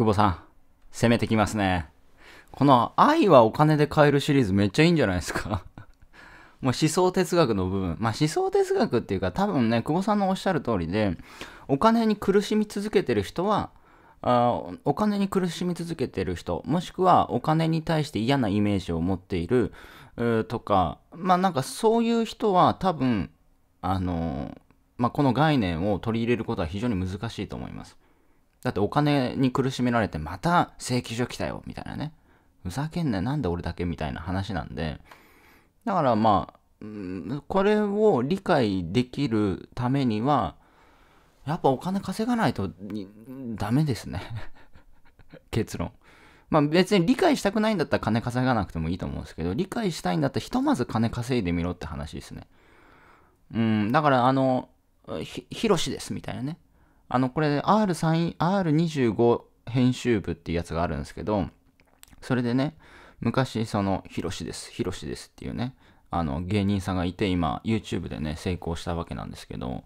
久保さん、攻めてきますね。この愛はお金で買えるシリーズめっちゃいいんじゃないですか もう思想哲学の部分。まあ思想哲学っていうか多分ね、久保さんのおっしゃる通りで、お金に苦しみ続けてる人は、あお金に苦しみ続けてる人、もしくはお金に対して嫌なイメージを持っているとか、まあなんかそういう人は多分、あのまあ、この概念を取り入れることは非常に難しいと思います。だってお金に苦しめられてまた請求書来たよみたいなねふざけんなよなんで俺だけみたいな話なんでだからまあこれを理解できるためにはやっぱお金稼がないとダメですね 結論まあ別に理解したくないんだったら金稼がなくてもいいと思うんですけど理解したいんだったらひとまず金稼いでみろって話ですねうんだからあのひろしですみたいなねあの、これ R3、R25 編集部っていうやつがあるんですけど、それでね、昔その、ヒロシです、ヒロシですっていうね、あの、芸人さんがいて、今、YouTube でね、成功したわけなんですけど、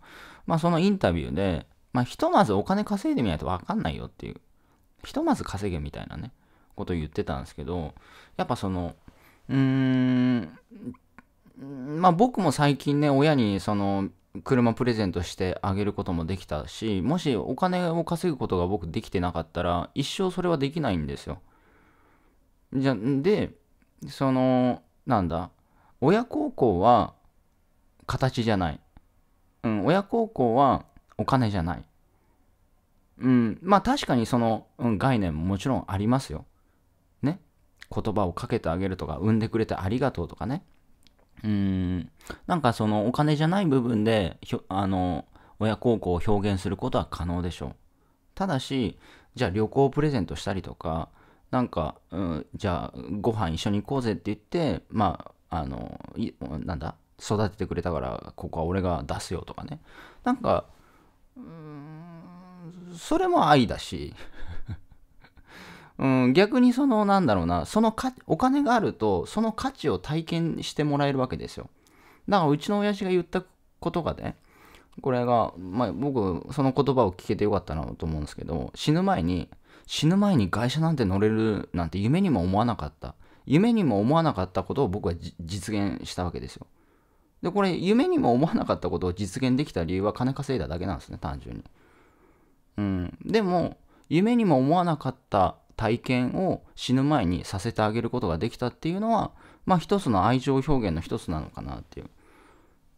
まあ、そのインタビューで、まあ、ひとまずお金稼いでみないとわかんないよっていう、ひとまず稼げみたいなね、ことを言ってたんですけど、やっぱその、うーん、まあ、僕も最近ね、親にその、車プレゼントしてあげることもできたし、もしお金を稼ぐことが僕できてなかったら、一生それはできないんですよ。じゃ、で、その、なんだ、親孝行は形じゃない。うん、親孝行はお金じゃない。うん、まあ確かにその、うん、概念ももちろんありますよ。ね。言葉をかけてあげるとか、産んでくれてありがとうとかね。うん、なんかそのお金じゃない部分でひょあの親孝行を表現することは可能でしょう。ただし、じゃあ旅行をプレゼントしたりとか、なんか、うん、じゃあご飯一緒に行こうぜって言って、まあ、あの、いなんだ、育ててくれたから、ここは俺が出すよとかね。なんか、うん、それも愛だし、うん、逆にそのなんだろうなそのかお金があるとその価値を体験してもらえるわけですよだからうちの親父が言ったことがねこれが、まあ、僕その言葉を聞けてよかったなと思うんですけど死ぬ前に死ぬ前に会社なんて乗れるなんて夢にも思わなかった夢にも思わなかったことを僕は実現したわけですよでこれ夢にも思わなかったことを実現できた理由は金稼いだだけなんですね単純にうんでも夢にも思わなかった体験を死ぬ前にさせてあげることができたっていうのは、まあ一つの愛情表現の一つなのかなっていう。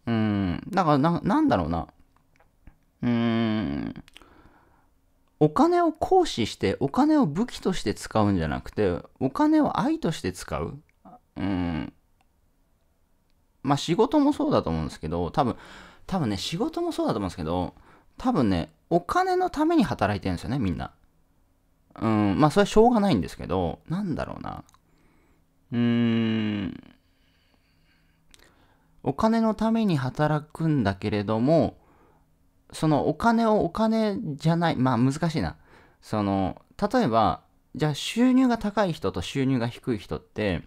うん、だからな、なんだろうな。うーん、お金を行使して、お金を武器として使うんじゃなくて、お金を愛として使う。うん。まあ仕事もそうだと思うんですけど、多分、多分ね、仕事もそうだと思うんですけど、多分ね、お金のために働いてるんですよね、みんな。うん、まあそれはしょうがないんですけど、なんだろうな。うーん。お金のために働くんだけれども、そのお金をお金じゃない、まあ難しいな。その、例えば、じゃあ収入が高い人と収入が低い人って、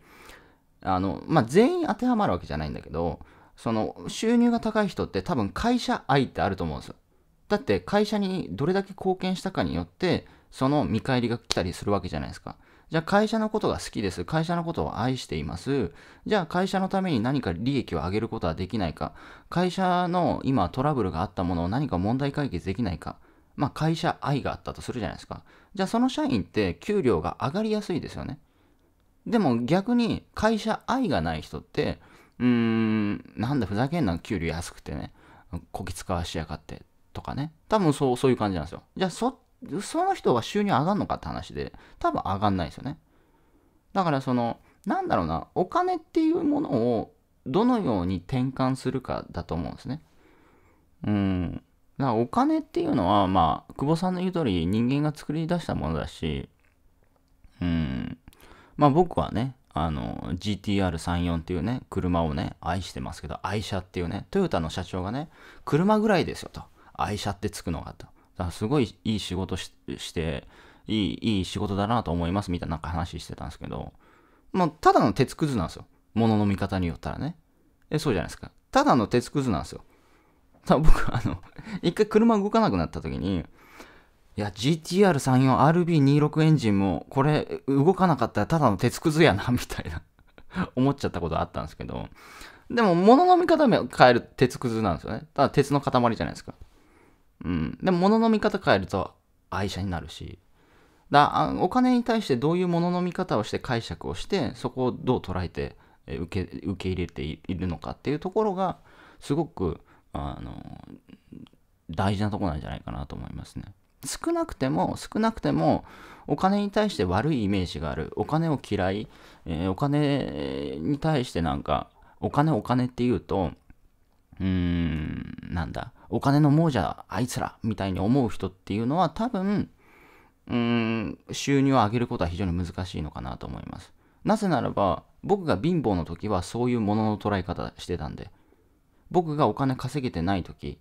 あの、まあ全員当てはまるわけじゃないんだけど、その収入が高い人って多分会社愛ってあると思うんですよ。だって会社にどれだけ貢献したかによってその見返りが来たりするわけじゃないですか。じゃあ会社のことが好きです。会社のことを愛しています。じゃあ会社のために何か利益を上げることはできないか。会社の今トラブルがあったものを何か問題解決できないか。まあ会社愛があったとするじゃないですか。じゃあその社員って給料が上がりやすいですよね。でも逆に会社愛がない人って、うーん、なんだふざけんな給料安くてね、こき使わしやがってとかね。多分そう、そういう感じなんですよ。じゃあそっその人は収入上がんのかって話で、多分上がんないですよね。だからその、なんだろうな、お金っていうものをどのように転換するかだと思うんですね。うん。だからお金っていうのは、まあ、久保さんの言う通り人間が作り出したものだし、うん。まあ僕はね、あの、GTR34 っていうね、車をね、愛してますけど、愛車っていうね、トヨタの社長がね、車ぐらいですよと。愛車ってつくのがと。あすごいいい仕事ししていい、いい仕事だなと思いますみたいななんか話してたんですけど、まあ、ただの鉄くずなんですよ。ものの見方によったらね。え、そうじゃないですか。ただの鉄くずなんですよ。ただ僕、あの一回車動かなくなった時に、いや、GTR34、RB26 エンジンも、これ、動かなかったらただの鉄くずやな、みたいな思っちゃったことあったんですけど、でも、物の見方を変える鉄くずなんですよね。ただ、鉄の塊じゃないですか。うん。でも物の見方変えると愛車になるし。だお金に対してどういうものの見方をして解釈をしてそこをどう捉えて受け受け入れているのかっていうところがすごくあの大事なとこなんじゃないかなと思いますね。少なくても少なくてもお金に対して悪いイメージがあるお金を嫌い、えー、お金に対してなんかお金お金っていうとうーん、なんだ、お金の亡者、あいつら、みたいに思う人っていうのは多分、うーん、収入を上げることは非常に難しいのかなと思います。なぜならば、僕が貧乏の時はそういうものの捉え方してたんで、僕がお金稼げてない時、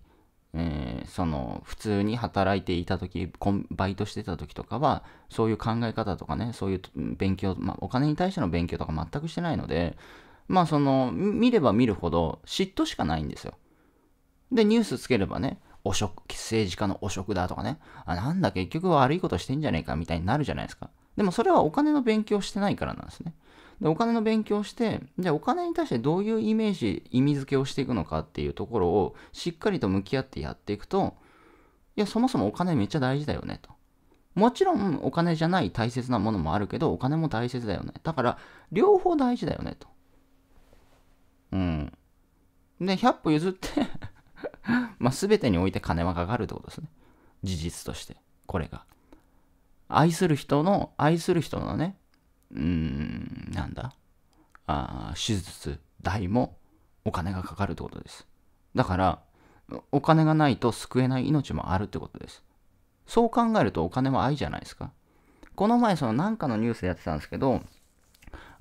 えー、その普通に働いていた時バイトしてた時とかはそういう考え方とかねそういう勉強、まあ、お金に対しての勉強とか全くしてないのでまあその、見れば見るほど嫉妬しかないんですよ。で、ニュースつければね、汚職、政治家の汚職だとかね、あ、なんだ結局悪いことしてんじゃねえかみたいになるじゃないですか。でもそれはお金の勉強してないからなんですね。で、お金の勉強して、じゃあお金に対してどういうイメージ、意味付けをしていくのかっていうところをしっかりと向き合ってやっていくと、いや、そもそもお金めっちゃ大事だよねと。もちろんお金じゃない大切なものもあるけど、お金も大切だよね。だから、両方大事だよねと。で、100歩譲って まあべてにおいて金はかかるってことですね。事実として、これが。愛する人の、愛する人のね、うーん、なんだ、あ手術代もお金がかかるってことです。だから、お金がないと救えない命もあるってことです。そう考えるとお金は愛じゃないですか。この前、そのなんかのニュースやってたんですけど、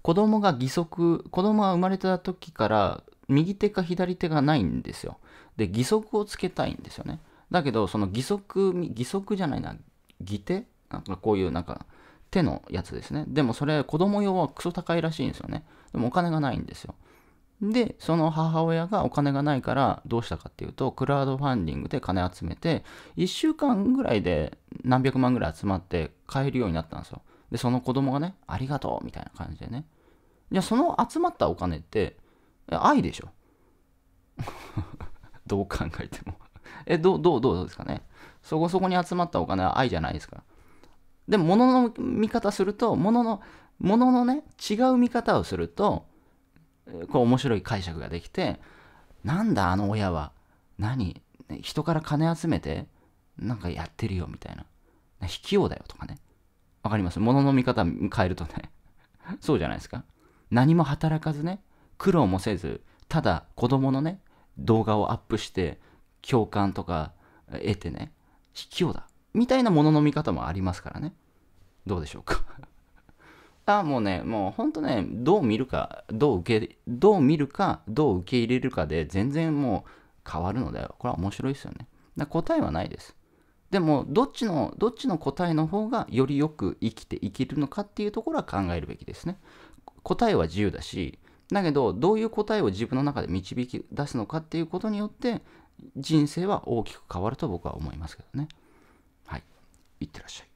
子供が義足、子供が生まれた時から右手か左手がないんですよ。で、義足をつけたいんですよね。だけど、その義足、義足じゃないな、義手なんかこういうなんか手のやつですね。でもそれ子供用はクソ高いらしいんですよね。でもお金がないんですよ。で、その母親がお金がないからどうしたかっていうと、クラウドファンディングで金集めて、1週間ぐらいで何百万ぐらい集まって買えるようになったんですよ。で、その子供がね、ありがとうみたいな感じでね。じゃあその集まったお金って、愛でしょ どう考えてもえ、どう、どう、どうですかね。そこそこに集まったお金は愛じゃないですか。でも、物の見方すると、物の、物のね、違う見方をすると、こう面白い解釈ができて、なんだあの親は、何、人から金集めて、なんかやってるよ、みたいな。卑怯だよとかね。わかります物の見方変えるとね。そうじゃないですか。何も働かずね、苦労もせずただ子供のね動画をアップして共感とか得てね卑怯だみたいなものの見方もありますからねどうでしょうか あもうねもうほんとねどう見るかどう受けどう見るかどう受け入れるかで全然もう変わるのでこれは面白いですよねだ答えはないですでもどっちのどっちの答えの方がよりよく生きていけるのかっていうところは考えるべきですね答えは自由だしだけど、どういう答えを自分の中で導き出すのかっていうことによって、人生は大きく変わると僕は思いますけどね。はい。いってらっしゃい。